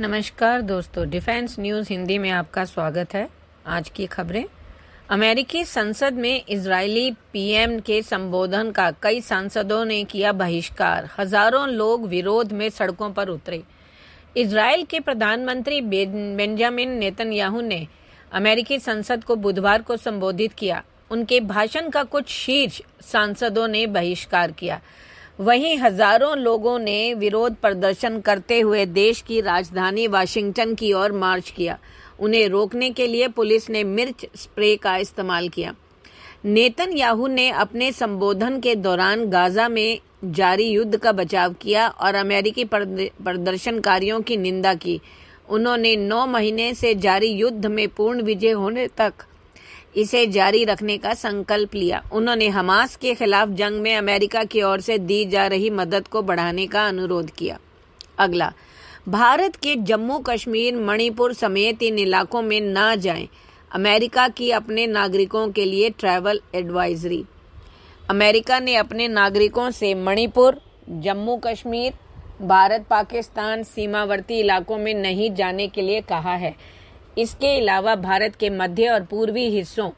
नमस्कार दोस्तों defence news Hindi में आपका स्वागत है आज की खबरें अमेरिकी संसद में इजरायली पीएम के संबोधन का कई सांसदों ने किया बहिष्कार हजारों लोग विरोध में सड़कों पर उतरे इसराइल के प्रधानमंत्री बेंजामिन नेतन्याहू ने अमेरिकी संसद को बुधवार को संबोधित किया उनके भाषण का कुछ शीर्ष सांसदों ने बहिष्कार किया वहीं हजारों लोगों ने विरोध प्रदर्शन करते हुए देश की राजधानी वाशिंगटन की ओर मार्च किया उन्हें रोकने के लिए पुलिस ने मिर्च स्प्रे का इस्तेमाल किया नेतन याहू ने अपने संबोधन के दौरान गाजा में जारी युद्ध का बचाव किया और अमेरिकी प्रदर्शनकारियों की निंदा की उन्होंने नौ महीने से जारी युद्ध में पूर्ण विजय होने तक इसे जारी रखने का संकल्प लिया उन्होंने हमास के खिलाफ जंग में अमेरिका की ओर से दी जा रही मदद को बढ़ाने का अनुरोध किया अगला भारत के जम्मू कश्मीर मणिपुर समेत इन इलाकों में ना जाएं अमेरिका की अपने नागरिकों के लिए ट्रैवल एडवाइजरी अमेरिका ने अपने नागरिकों से मणिपुर जम्मू कश्मीर भारत पाकिस्तान सीमावर्ती इलाकों में नहीं जाने के लिए कहा है इसके अलावा भारत के मध्य और पूर्वी हिस्सों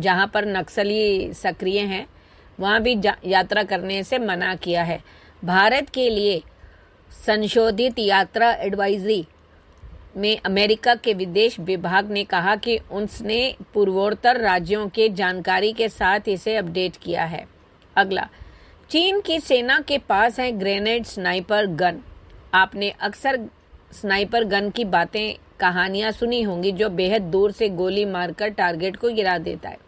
जहां पर नक्सली सक्रिय हैं वहां भी यात्रा करने से मना किया है भारत के लिए संशोधित यात्रा एडवाइजरी में अमेरिका के विदेश विभाग ने कहा कि उसने पूर्वोत्तर राज्यों के जानकारी के साथ इसे अपडेट किया है अगला चीन की सेना के पास है ग्रेनेड स्नाइपर गन आपने अक्सर स्नाइपर गन की बातें कहानियां सुनी होंगी जो बेहद दूर से गोली मारकर टारगेट को गिरा देता है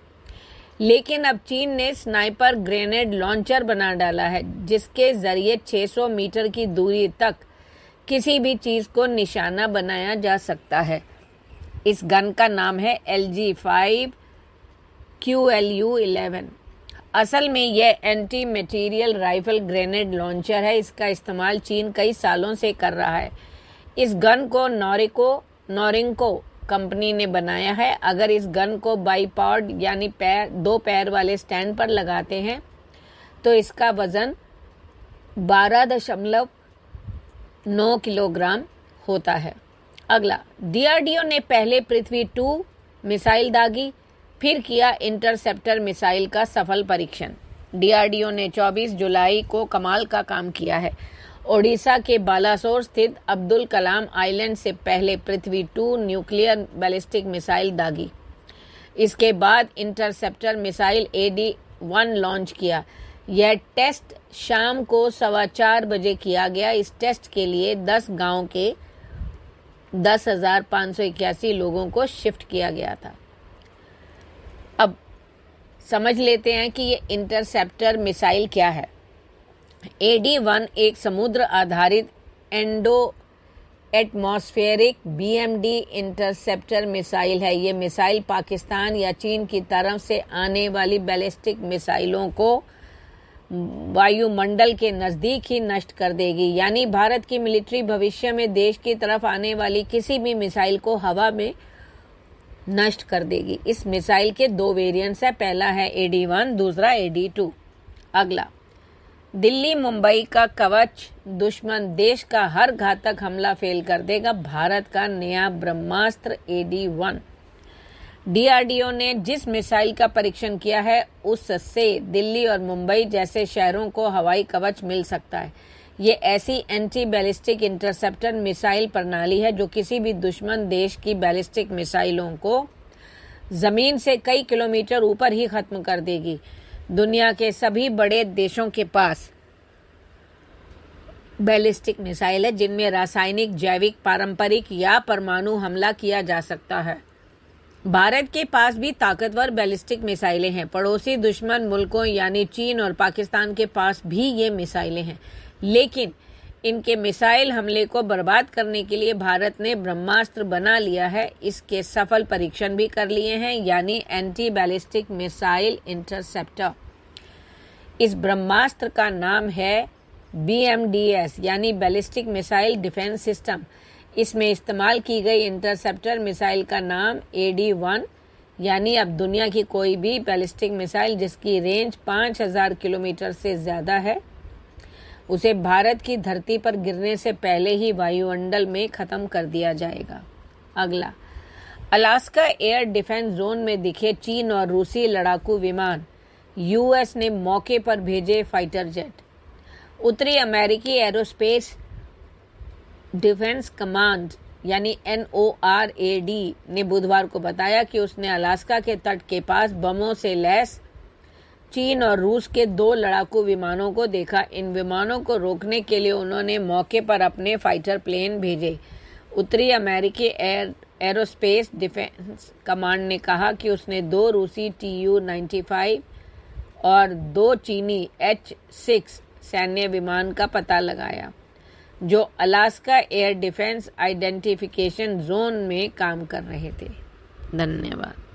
लेकिन अब चीन ने स्नाइपर ग्रेनेड लॉन्चर बना डाला है जिसके जरिए 600 मीटर की दूरी तक किसी भी चीज़ को निशाना बनाया जा सकता है इस गन का नाम है L G five Q L U eleven असल में यह anti material rifle grenade launcher है इसका इस्तेमाल चीन कई सालों से कर रहा है इस गन को नॉरिको नोरिंको कंपनी ने बनाया है अगर इस गन को बाईपॉड यानी पैर दो पैर वाले स्टैंड पर लगाते हैं तो इसका वज़न बारह दशमलव नौ किलोग्राम होता है अगला डीआरडीओ ने पहले पृथ्वी टू मिसाइल दागी फिर किया इंटरसेप्टर मिसाइल का सफल परीक्षण डीआरडीओ ने 24 जुलाई को कमाल का काम किया है ओडिशा के बालासोर स्थित अब्दुल कलाम आइलैंड से पहले Prithvi two nuclear ballistic missile दागी इसके बाद interceptor missile AD one launch किया यह टेस्ट शाम को सवा चार बजे किया गया इस टेस्ट के लिए दस गांव के दस हजार पाँच सौ इक्यासी लोगों को शिफ्ट किया गया था अब समझ लेते हैं कि ये इंटरसेप्टर मिसाइल क्या है एडी वन एक समुद्र आधारित endo atmospheric BMD interceptor missile है ये मिसाइल पाकिस्तान या चीन की तरफ से आने वाली बैलिस्टिक मिसाइलों को वायुमंडल के नज़दीक ही नष्ट कर देगी यानी भारत की मिलिट्री भविष्य में देश की तरफ आने वाली किसी भी मिसाइल को हवा में नष्ट कर देगी इस मिसाइल के दो वेरिएंट्स है पहला है एडी वन दूसरा एडी टू अगला दिल्ली मुंबई का कवच दुश्मन देश का हर घातक हमला फेल कर देगा भारत का नया ब्रह्मास्त्र एडी वन डीआरडीओ ने जिस मिसाइल का परीक्षण किया है उससे दिल्ली और मुंबई जैसे शहरों को हवाई कवच मिल सकता है ये ऐसी एंटी बैलिस्टिक इंटरसेप्टर मिसाइल प्रणाली है जो किसी भी दुश्मन देश की बैलिस्टिक मिसाइलों को जमीन से कई किलोमीटर ऊपर ही खत्म कर देगी दुनिया के सभी बड़े देशों के पास बैलिस्टिक मिसाइल है जिनमें रासायनिक जैविक पारंपरिक या परमाणु हमला किया जा सकता है भारत के पास भी ताकतवर बैलिस्टिक मिसाइलें हैं पड़ोसी दुश्मन मुल्कों यानी चीन और पाकिस्तान के पास भी ये मिसाइलें हैं लेकिन इनके मिसाइल हमले को बर्बाद करने के लिए भारत ने ब्रह्मास्त्र बना लिया है इसके सफल परीक्षण भी कर लिए हैं यानी एंटी बैलिस्टिक मिसाइल इंटरसेप्टर इस ब्रह्मास्त्र का नाम है बी यानी बैलिस्टिक मिसाइल डिफेंस सिस्टम इसमें इस्तेमाल की गई इंटरसेप्टर मिसाइल का नाम ए डी वन यानी अब दुनिया की कोई भी बैलिस्टिक मिसाइल जिसकी रेंज 5000 किलोमीटर से ज़्यादा है उसे भारत की धरती पर गिरने से पहले ही वायुमंडल में खत्म कर दिया जाएगा अगला अलास्का एयर डिफेंस जोन में दिखे चीन और रूसी लड़ाकू विमान यूएस ने मौके पर भेजे फाइटर जेट उत्तरी अमेरिकी एरोस्पेस डिफेंस कमांड यानी एन ओ ने बुधवार को बताया कि उसने अलास्का के तट के पास बमों से लैस चीन और रूस के दो लड़ाकू विमानों को देखा इन विमानों को रोकने के लिए उन्होंने मौके पर अपने फाइटर प्लेन भेजे उत्तरी अमेरिकी एयर एरोस्पेस डिफेंस कमांड ने कहा कि उसने दो रूसी टी यू नाइन्टी फाइव और दो चीनी एच सिक्स सैन्य विमान का पता लगाया जो Alaska air defence identification zone में काम कर रहे थे धन्यवाद